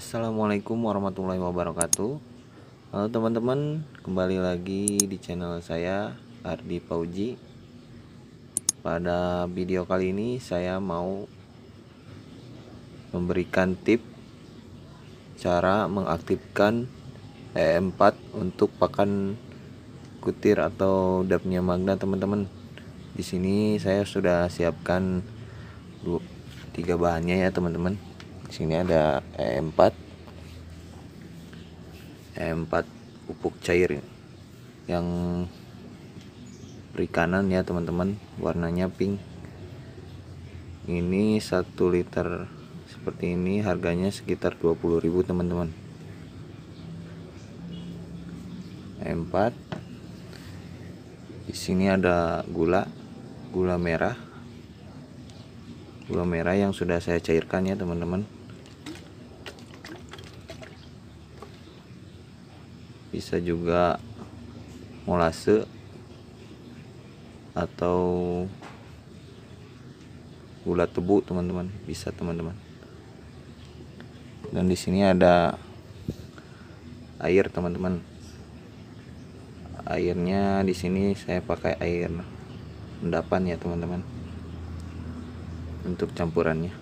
Assalamualaikum warahmatullahi wabarakatuh Halo teman-teman Kembali lagi di channel saya Ardi Pauji Pada video kali ini Saya mau Memberikan tip Cara mengaktifkan e EM4 Untuk pakan kutir Atau dapnya magna teman-teman di sini saya sudah siapkan tiga bahannya ya teman-teman di sini ada E4 E4 e pupuk cair yang perikanan ya teman-teman warnanya pink ini satu liter seperti ini harganya sekitar 20.000 teman-teman e M4 di sini ada gula gula merah gula merah yang sudah saya cairkan ya teman-teman bisa juga molase atau gula tebu teman-teman bisa teman-teman dan di sini ada air teman-teman airnya di sini saya pakai air endapan ya teman-teman untuk campurannya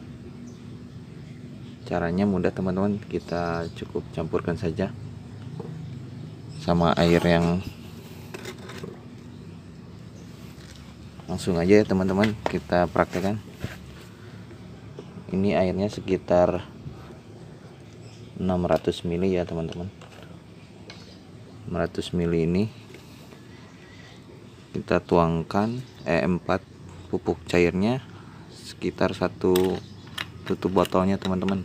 caranya mudah teman-teman kita cukup campurkan saja sama air yang langsung aja ya teman-teman kita praktekkan ini airnya sekitar 600 ml ya teman-teman 600 ml ini kita tuangkan E4 eh, pupuk cairnya sekitar satu tutup botolnya teman-teman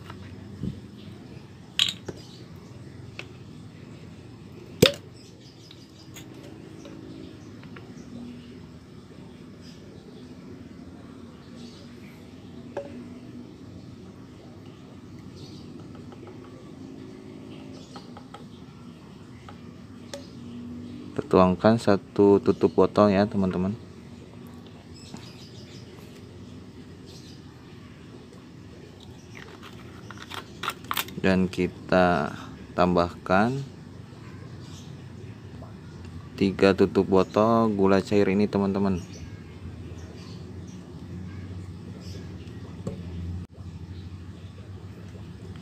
tuangkan satu tutup botol ya teman-teman dan kita tambahkan tiga tutup botol gula cair ini teman-teman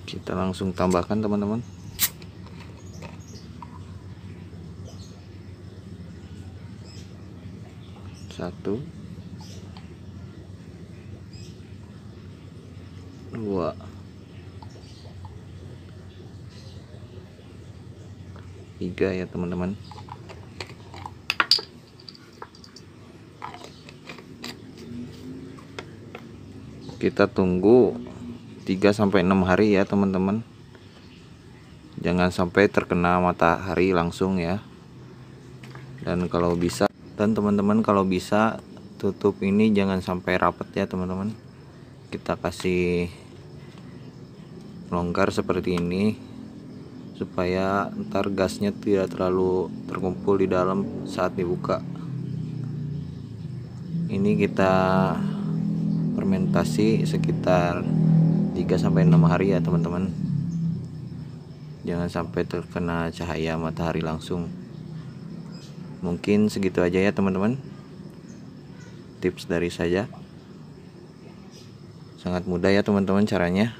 kita langsung tambahkan teman-teman satu dua tiga ya teman-teman kita tunggu 3 sampai 6 hari ya teman-teman jangan sampai terkena matahari langsung ya dan kalau bisa dan teman-teman kalau bisa tutup ini jangan sampai rapet ya teman-teman kita kasih longgar seperti ini supaya ntar gasnya tidak terlalu terkumpul di dalam saat dibuka ini kita fermentasi sekitar 3-6 hari ya teman-teman jangan sampai terkena cahaya matahari langsung mungkin segitu aja ya teman-teman tips dari saya sangat mudah ya teman-teman caranya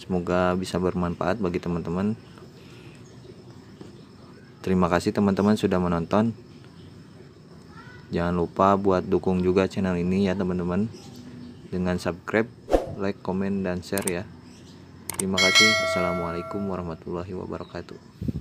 semoga bisa bermanfaat bagi teman-teman terima kasih teman-teman sudah menonton jangan lupa buat dukung juga channel ini ya teman-teman dengan subscribe like comment dan share ya Terima kasih. Assalamualaikum warahmatullahi wabarakatuh.